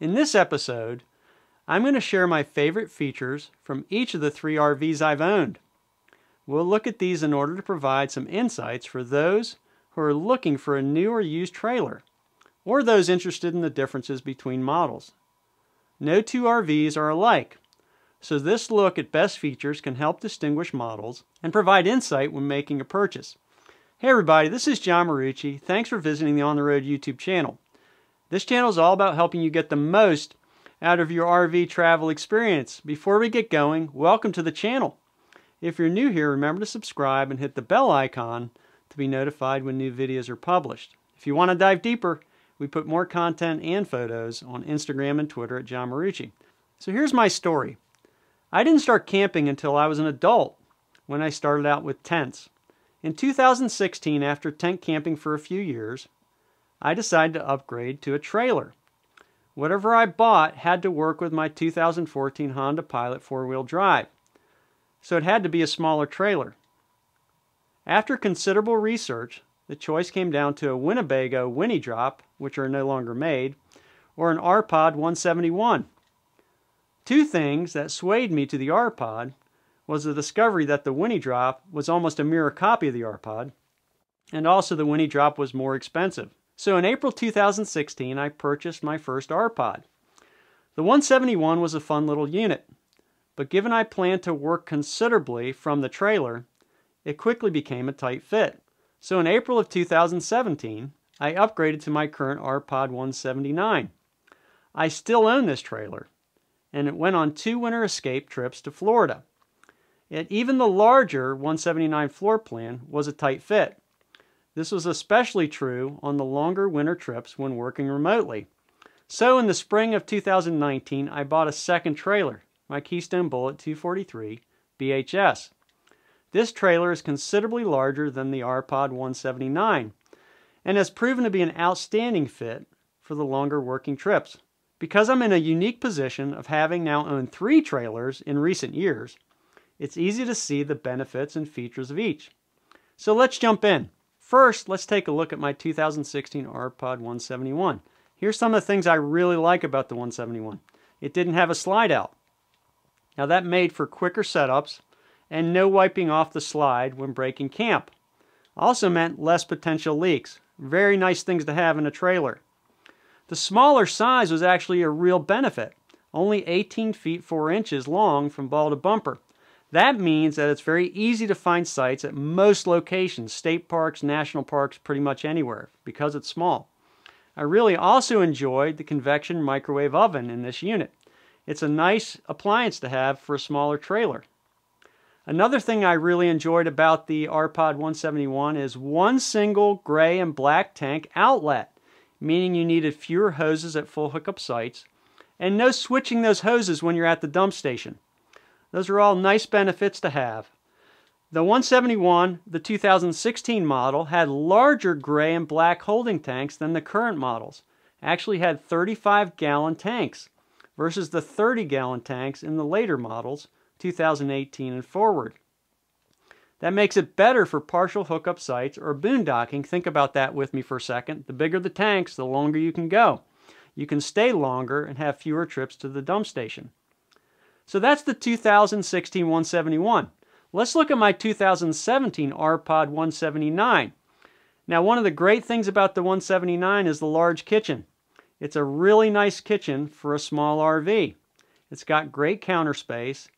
In this episode, I'm going to share my favorite features from each of the three RVs I've owned. We'll look at these in order to provide some insights for those who are looking for a new or used trailer, or those interested in the differences between models. No two RVs are alike, so this look at best features can help distinguish models and provide insight when making a purchase. Hey everybody, this is John Marucci. Thanks for visiting the On The Road YouTube channel. This channel is all about helping you get the most out of your RV travel experience. Before we get going, welcome to the channel. If you're new here, remember to subscribe and hit the bell icon to be notified when new videos are published. If you want to dive deeper, we put more content and photos on Instagram and Twitter at John Marucci. So here's my story. I didn't start camping until I was an adult when I started out with tents. In 2016, after tent camping for a few years, I decided to upgrade to a trailer. Whatever I bought had to work with my 2014 Honda Pilot four-wheel drive, so it had to be a smaller trailer. After considerable research, the choice came down to a Winnebago Winnie Drop, which are no longer made, or an RPod 171. Two things that swayed me to the RPod was the discovery that the Winnie Drop was almost a mirror copy of the RPod, and also the Winnie Drop was more expensive. So in April 2016, I purchased my first R-Pod. The 171 was a fun little unit, but given I planned to work considerably from the trailer, it quickly became a tight fit. So in April of 2017, I upgraded to my current R-Pod 179. I still own this trailer, and it went on two winter escape trips to Florida. Yet even the larger 179 floor plan was a tight fit. This was especially true on the longer winter trips when working remotely. So in the spring of 2019, I bought a second trailer, my Keystone Bullet 243 BHS. This trailer is considerably larger than the RPod 179 and has proven to be an outstanding fit for the longer working trips. Because I'm in a unique position of having now owned three trailers in recent years, it's easy to see the benefits and features of each. So let's jump in. First, let's take a look at my 2016 RPod 171. Here's some of the things I really like about the 171. It didn't have a slide out. Now that made for quicker setups and no wiping off the slide when breaking camp. Also meant less potential leaks. Very nice things to have in a trailer. The smaller size was actually a real benefit, only 18 feet 4 inches long from ball to bumper. That means that it's very easy to find sites at most locations, state parks, national parks, pretty much anywhere, because it's small. I really also enjoyed the convection microwave oven in this unit. It's a nice appliance to have for a smaller trailer. Another thing I really enjoyed about the RPod 171 is one single gray and black tank outlet, meaning you needed fewer hoses at full hookup sites, and no switching those hoses when you're at the dump station. Those are all nice benefits to have. The 171, the 2016 model, had larger gray and black holding tanks than the current models. Actually had 35 gallon tanks versus the 30 gallon tanks in the later models, 2018 and forward. That makes it better for partial hookup sites or boondocking. Think about that with me for a second. The bigger the tanks, the longer you can go. You can stay longer and have fewer trips to the dump station. So that's the 2016 171. Let's look at my 2017 RPod 179. Now one of the great things about the 179 is the large kitchen. It's a really nice kitchen for a small RV. It's got great counter space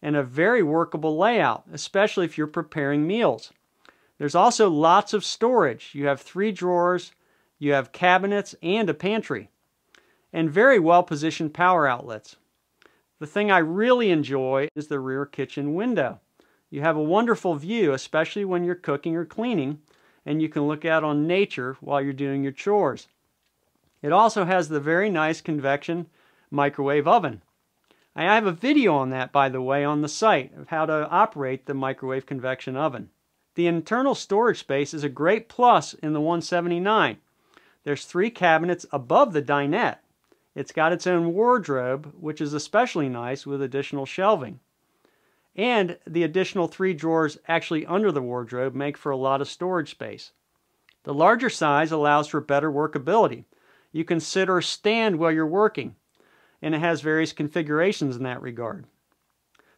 and a very workable layout, especially if you're preparing meals. There's also lots of storage. You have three drawers, you have cabinets, and a pantry, and very well positioned power outlets. The thing I really enjoy is the rear kitchen window. You have a wonderful view, especially when you're cooking or cleaning, and you can look out on nature while you're doing your chores. It also has the very nice convection microwave oven. I have a video on that, by the way, on the site of how to operate the microwave convection oven. The internal storage space is a great plus in the 179. There's three cabinets above the dinette, it's got its own wardrobe, which is especially nice with additional shelving. And the additional three drawers actually under the wardrobe make for a lot of storage space. The larger size allows for better workability. You can sit or stand while you're working, and it has various configurations in that regard.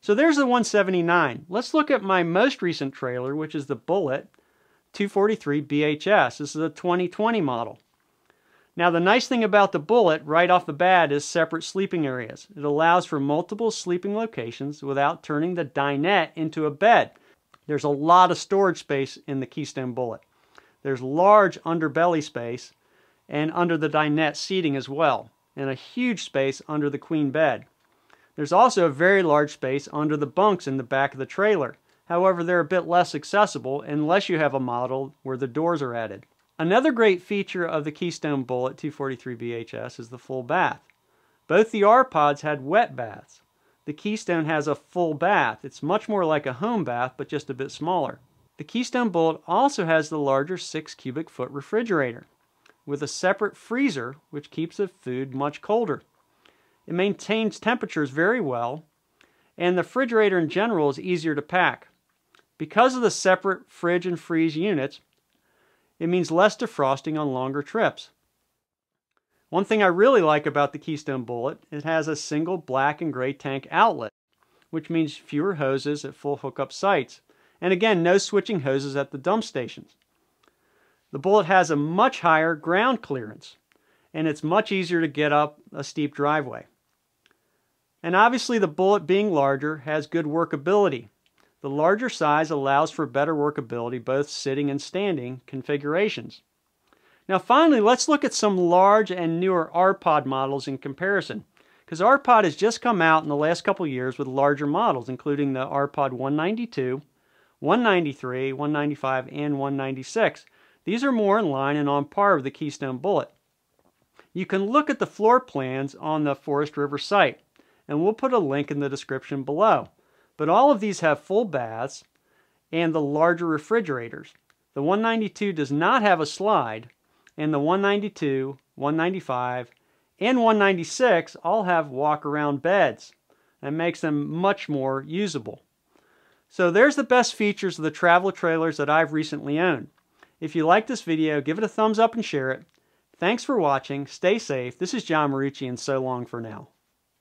So there's the 179. Let's look at my most recent trailer, which is the Bullet 243 BHS. This is a 2020 model. Now the nice thing about the Bullet right off the bat is separate sleeping areas. It allows for multiple sleeping locations without turning the dinette into a bed. There's a lot of storage space in the Keystone Bullet. There's large underbelly space and under the dinette seating as well, and a huge space under the queen bed. There's also a very large space under the bunks in the back of the trailer. However, they're a bit less accessible unless you have a model where the doors are added. Another great feature of the Keystone Bullet 243 BHS is the full bath. Both the R-Pods had wet baths. The Keystone has a full bath. It's much more like a home bath, but just a bit smaller. The Keystone Bullet also has the larger 6 cubic foot refrigerator with a separate freezer which keeps the food much colder. It maintains temperatures very well and the refrigerator in general is easier to pack. Because of the separate fridge and freeze units, it means less defrosting on longer trips. One thing I really like about the Keystone Bullet, it has a single black and gray tank outlet, which means fewer hoses at full hookup sites. And again, no switching hoses at the dump stations. The Bullet has a much higher ground clearance, and it's much easier to get up a steep driveway. And obviously the Bullet being larger has good workability. The larger size allows for better workability, both sitting and standing configurations. Now finally, let's look at some large and newer RPod models in comparison, because RPod has just come out in the last couple years with larger models, including the RPod 192, 193, 195, and 196. These are more in line and on par with the Keystone Bullet. You can look at the floor plans on the Forest River site, and we'll put a link in the description below. But all of these have full baths and the larger refrigerators. The 192 does not have a slide, and the 192, 195, and 196 all have walk-around beds. That makes them much more usable. So there's the best features of the travel trailers that I've recently owned. If you like this video, give it a thumbs up and share it. Thanks for watching. Stay safe. This is John Marucci and so long for now.